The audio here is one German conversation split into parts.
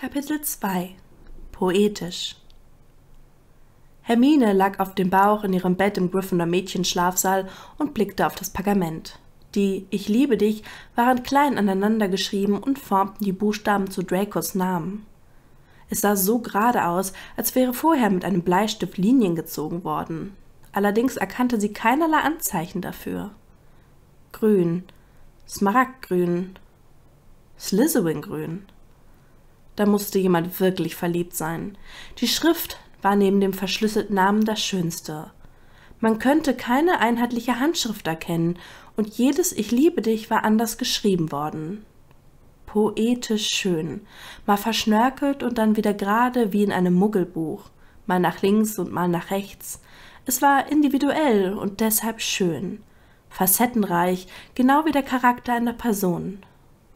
Kapitel 2 Poetisch Hermine lag auf dem Bauch in ihrem Bett im Gryffindor Mädchenschlafsaal und blickte auf das Pergament. Die Ich liebe dich waren klein aneinander geschrieben und formten die Buchstaben zu Dracos Namen. Es sah so gerade aus, als wäre vorher mit einem Bleistift Linien gezogen worden. Allerdings erkannte sie keinerlei Anzeichen dafür. Grün, Smaragdgrün, Slytheringrün. grün da musste jemand wirklich verliebt sein. Die Schrift war neben dem verschlüsselten Namen das Schönste. Man könnte keine einheitliche Handschrift erkennen, und jedes Ich liebe dich war anders geschrieben worden. Poetisch schön, mal verschnörkelt und dann wieder gerade wie in einem Muggelbuch, mal nach links und mal nach rechts. Es war individuell und deshalb schön, facettenreich, genau wie der Charakter einer Person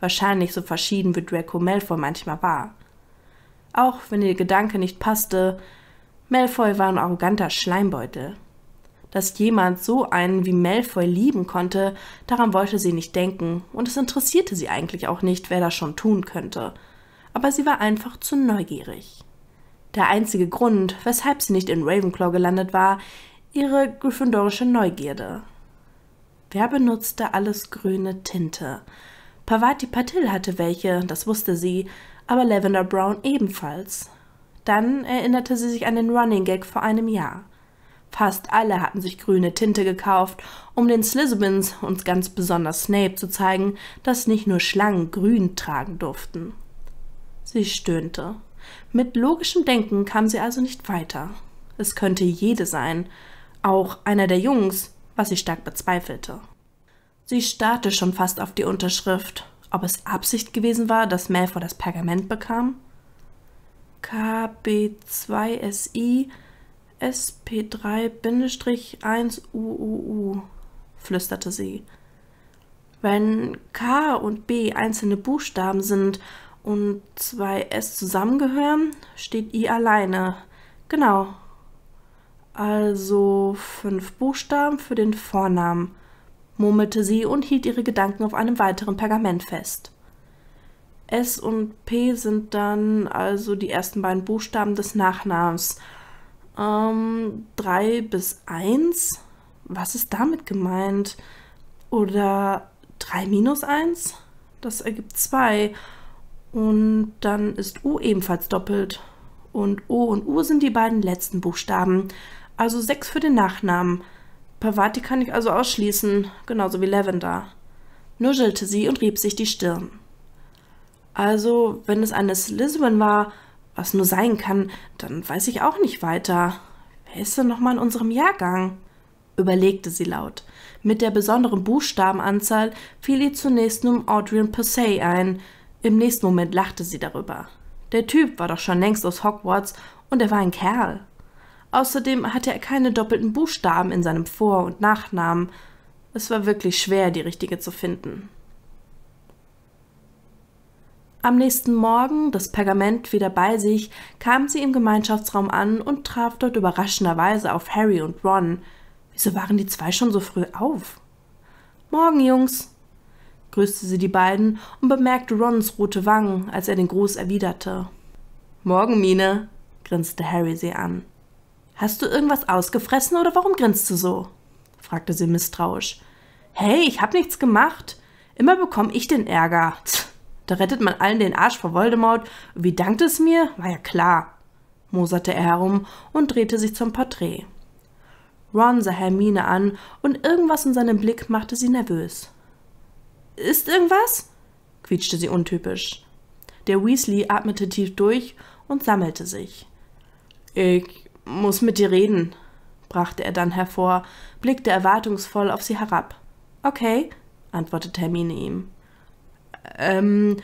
wahrscheinlich so verschieden wie Draco Malfoy manchmal war. Auch wenn ihr Gedanke nicht passte, Malfoy war ein arroganter Schleimbeutel. Dass jemand so einen wie Malfoy lieben konnte, daran wollte sie nicht denken, und es interessierte sie eigentlich auch nicht, wer das schon tun könnte. Aber sie war einfach zu neugierig. Der einzige Grund, weshalb sie nicht in Ravenclaw gelandet war, ihre gryffindorische Neugierde. Wer benutzte alles grüne Tinte? Pavati Patil hatte welche, das wusste sie, aber Lavender Brown ebenfalls. Dann erinnerte sie sich an den Running Gag vor einem Jahr. Fast alle hatten sich grüne Tinte gekauft, um den Slytherins und ganz besonders Snape zu zeigen, dass nicht nur Schlangen grün tragen durften. Sie stöhnte. Mit logischem Denken kam sie also nicht weiter. Es könnte jede sein, auch einer der Jungs, was sie stark bezweifelte. Sie starrte schon fast auf die Unterschrift. Ob es Absicht gewesen war, dass Malfoy das Pergament bekam? KB2SI SP3-1UUU, flüsterte sie. Wenn K und B einzelne Buchstaben sind und zwei S zusammengehören, steht I alleine. Genau. Also fünf Buchstaben für den Vornamen murmelte sie und hielt ihre Gedanken auf einem weiteren Pergament fest. S und P sind dann also die ersten beiden Buchstaben des Nachnamens. Ähm, 3 bis 1? Was ist damit gemeint? Oder 3 minus 1? Das ergibt 2. Und dann ist U ebenfalls doppelt. Und O und U sind die beiden letzten Buchstaben. Also 6 für den Nachnamen. Parvati kann ich also ausschließen, genauso wie Lavender, nuschelte sie und rieb sich die Stirn. Also, wenn es eine Slytherin war, was nur sein kann, dann weiß ich auch nicht weiter. Wer ist denn nochmal in unserem Jahrgang? überlegte sie laut. Mit der besonderen Buchstabenanzahl fiel ihr zunächst nur Adrian Persay ein. Im nächsten Moment lachte sie darüber. Der Typ war doch schon längst aus Hogwarts und er war ein Kerl. Außerdem hatte er keine doppelten Buchstaben in seinem Vor- und Nachnamen. Es war wirklich schwer, die richtige zu finden. Am nächsten Morgen, das Pergament wieder bei sich, kam sie im Gemeinschaftsraum an und traf dort überraschenderweise auf Harry und Ron. Wieso waren die zwei schon so früh auf? Morgen, Jungs, grüßte sie die beiden und bemerkte Rons rote Wangen, als er den Gruß erwiderte. Morgen, Mine, grinste Harry sie an. Hast du irgendwas ausgefressen oder warum grinst du so? fragte sie misstrauisch. Hey, ich hab nichts gemacht. Immer bekomme ich den Ärger. Tch, da rettet man allen den Arsch vor Voldemort. wie dankt es mir? War ja klar. Moserte er herum und drehte sich zum Porträt. Ron sah Hermine an und irgendwas in seinem Blick machte sie nervös. Ist irgendwas? quietschte sie untypisch. Der Weasley atmete tief durch und sammelte sich. Ich muss mit dir reden, brachte er dann hervor, blickte erwartungsvoll auf sie herab. Okay, antwortete Hermine ihm. Ähm,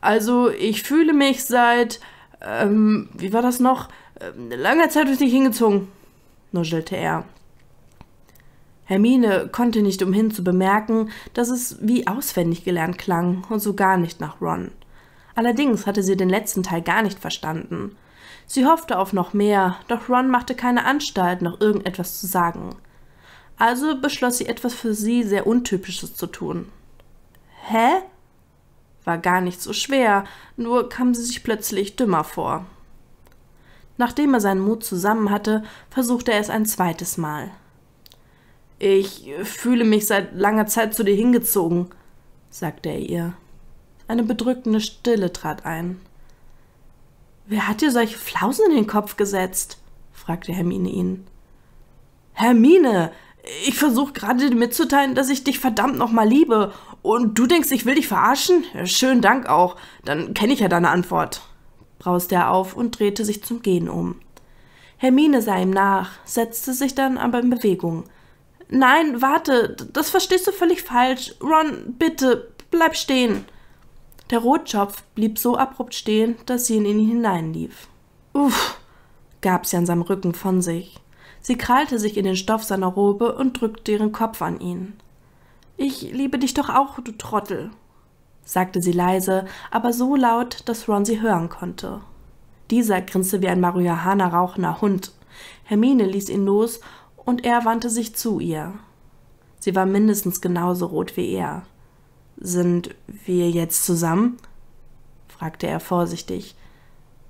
also ich fühle mich seit, ähm, wie war das noch, ähm, langer Zeit durch dich hingezogen, nuschelte er. Hermine konnte nicht umhin zu bemerken, dass es wie auswendig gelernt klang und so gar nicht nach Ron. Allerdings hatte sie den letzten Teil gar nicht verstanden. Sie hoffte auf noch mehr, doch Ron machte keine Anstalt, noch irgendetwas zu sagen. Also beschloss sie etwas für sie sehr Untypisches zu tun. Hä? War gar nicht so schwer, nur kam sie sich plötzlich dümmer vor. Nachdem er seinen Mut zusammen hatte, versuchte er es ein zweites Mal. Ich fühle mich seit langer Zeit zu dir hingezogen, sagte er ihr. Eine bedrückende Stille trat ein. Wer hat dir solche Flausen in den Kopf gesetzt? fragte Hermine ihn. Hermine, ich versuche gerade mitzuteilen, dass ich dich verdammt nochmal liebe. Und du denkst, ich will dich verarschen? Schönen Dank auch. Dann kenne ich ja deine Antwort. brauste er auf und drehte sich zum Gehen um. Hermine sah ihm nach, setzte sich dann aber in Bewegung. Nein, warte, das verstehst du völlig falsch. Ron, bitte, bleib stehen. Der Rotschopf blieb so abrupt stehen, dass sie in ihn hineinlief. Uff, gab sie an seinem Rücken von sich. Sie krallte sich in den Stoff seiner Robe und drückte ihren Kopf an ihn. Ich liebe dich doch auch, du Trottel, sagte sie leise, aber so laut, dass Ron sie hören konnte. Dieser grinste wie ein Marihuana rauchender Hund. Hermine ließ ihn los und er wandte sich zu ihr. Sie war mindestens genauso rot wie er. Sind wir jetzt zusammen? fragte er vorsichtig.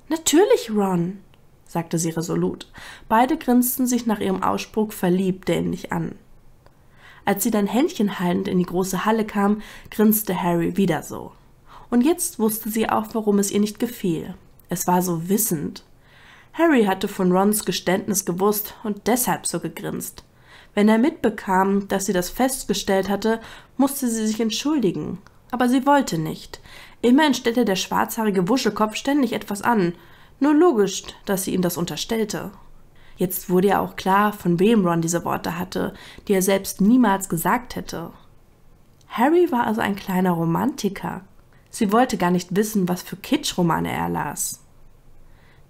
Natürlich, Ron, sagte sie resolut. Beide grinsten sich nach ihrem Ausspruch verliebt dämlich an. Als sie dann Händchen haltend in die große Halle kam, grinste Harry wieder so. Und jetzt wusste sie auch, warum es ihr nicht gefiel. Es war so wissend. Harry hatte von Rons Geständnis gewusst und deshalb so gegrinst. Wenn er mitbekam, dass sie das festgestellt hatte, musste sie sich entschuldigen. Aber sie wollte nicht. Immerhin stellte der schwarzhaarige Wuschelkopf ständig etwas an. Nur logisch, dass sie ihm das unterstellte. Jetzt wurde ja auch klar, von wem Ron diese Worte hatte, die er selbst niemals gesagt hätte. Harry war also ein kleiner Romantiker. Sie wollte gar nicht wissen, was für Kitschromane er las.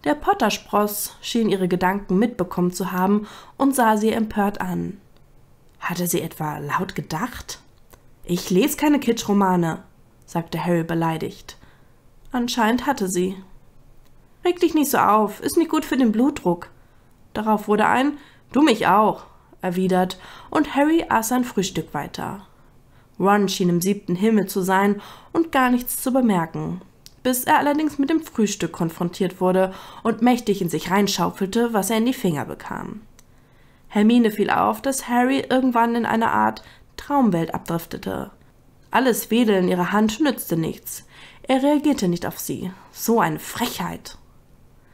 Der Potterspross schien ihre Gedanken mitbekommen zu haben und sah sie empört an. Hatte sie etwa laut gedacht? Ich lese keine Kitschromane, sagte Harry beleidigt. Anscheinend hatte sie. Reg dich nicht so auf, ist nicht gut für den Blutdruck. Darauf wurde ein Du mich auch, erwidert, und Harry aß sein Frühstück weiter. Ron schien im siebten Himmel zu sein und gar nichts zu bemerken bis er allerdings mit dem Frühstück konfrontiert wurde und mächtig in sich reinschaufelte, was er in die Finger bekam. Hermine fiel auf, dass Harry irgendwann in eine Art Traumwelt abdriftete. Alles Wedeln ihrer Hand nützte nichts. Er reagierte nicht auf sie. So eine Frechheit.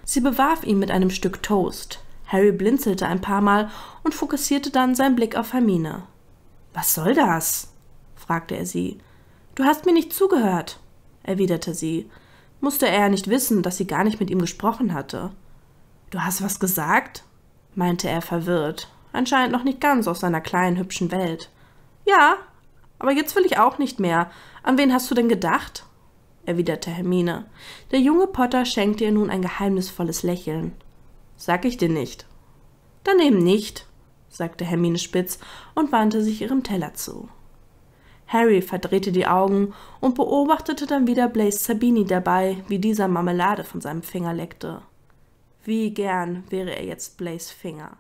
Sie bewarf ihn mit einem Stück Toast. Harry blinzelte ein paar Mal und fokussierte dann seinen Blick auf Hermine. Was soll das? fragte er sie. Du hast mir nicht zugehört, erwiderte sie musste er ja nicht wissen, dass sie gar nicht mit ihm gesprochen hatte. Du hast was gesagt? meinte er verwirrt, anscheinend noch nicht ganz aus seiner kleinen hübschen Welt. Ja, aber jetzt will ich auch nicht mehr. An wen hast du denn gedacht? erwiderte Hermine. Der junge Potter schenkte ihr nun ein geheimnisvolles Lächeln. Sag ich dir nicht. Dann eben nicht, sagte Hermine spitz und wandte sich ihrem Teller zu. Harry verdrehte die Augen und beobachtete dann wieder Blaze Sabini dabei, wie dieser Marmelade von seinem Finger leckte. Wie gern wäre er jetzt Blaze Finger.